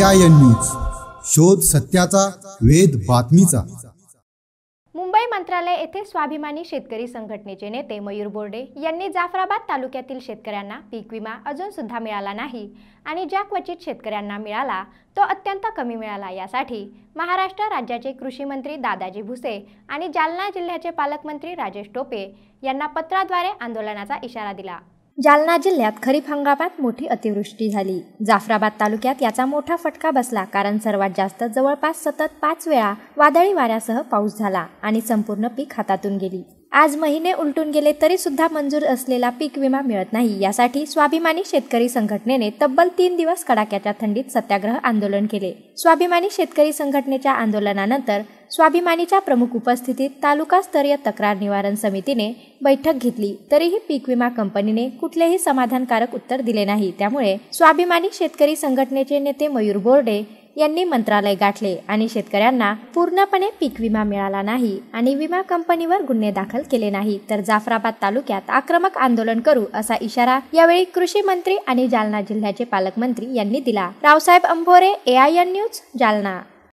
शोध सत्याचा वेद बातमीचा मुंबई मंत्रालय येथे स्वाभिमानी शेतकरी संघटनेचे नेते मयूर बोर्डे यांनी जाफराबाद तालुक्यातील शेतकऱ्यांना पीक विमा अजून सुद्धा मिळाला नाही आणि ज्या क्वचित शेतकऱ्यांना मिळाला तो अत्यंत कमी मिळाला यासाठी महाराष्ट्र राज्याचे कृषी मंत्री दादाजी भुसे आणि जालना जिल्ह्याचे पालकमंत्री राजेश टोपे यांना पत्राद्वारे आंदोलनाचा इशारा दिला जालना जिल्ह्यात खरीप हंगामात मोठी अतिवृष्टी झाली जाफराबाद तालुक्यात याचा मोठा फटका बसला कारण सर्वात जास्त जवळपास सतत पाच वेळा वादळी वाऱ्यासह पाऊस झाला आणि संपूर्ण पीक हातातून गेली आज महिने उलटून गेले तरी सुद्धा मंजूर असलेला पीक विमा मिळत नाही यासाठी स्वाभिमानी शेतकरी संघटनेने तब्बल तीन दिवस कडाक्याच्या थंडीत सत्याग्रह आंदोलन केले स्वाभिमानी शेतकरी संघटनेच्या आंदोलनानंतर स्वाभिमानीच्या प्रमुख उपस्थितीत तालुकास्तरीय तक्रार निवारण समितीने बैठक घेतली तरीही पीक विमा कंपनीने कुठलेही समाधानकारक उत्तर दिले नाही त्यामुळे स्वाभिमानी शेतकरी संघटनेचे नेते मयूर बोर्डे यांनी मंत्रालय गाठले आणि शेतकऱ्यांना पूर्णपणे पीक विमा मिळाला नाही आणि विमा कंपनीवर गुन्हे दाखल केले नाही तर जाफराबाद तालुक्यात आक्रमक आंदोलन करू असा इशारा यावेळी कृषी मंत्री आणि जालना जिल्ह्याचे पालकमंत्री यांनी दिला रावसाहेब अंभोरे एआयएन न्यूज जालना